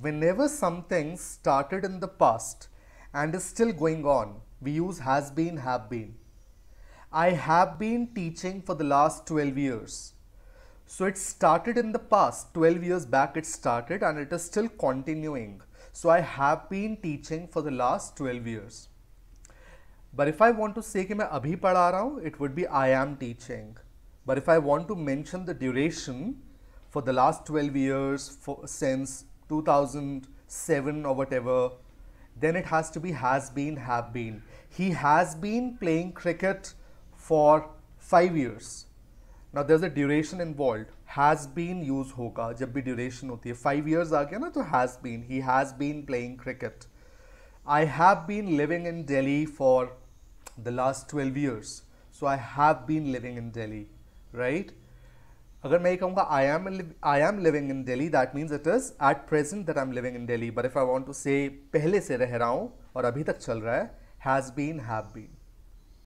whenever something started in the past and is still going on, we use has been, have been. I have been teaching for the last 12 years. So it started in the past, 12 years back it started and it is still continuing. So I have been teaching for the last 12 years. But if I want to say कि मैं अभी पढ़ा it would be I am teaching. But if I want to mention the duration for the last 12 years for, since 2007 or whatever, then it has to be has been, have been. He has been playing cricket for five years. Now there's a duration involved. Has been use होगा जब भी duration होती है five years आ गया ना तो has been. He has been playing cricket. I have been living in Delhi for the last 12 years. So I have been living in Delhi, right? अगर मैं ये कहूँगा I am I am living in Delhi that means it is at present that I am living in Delhi but if I want to say पहले से रह रहा हूँ और अभी तक चल रहा है हैज़ बीन हैव बीन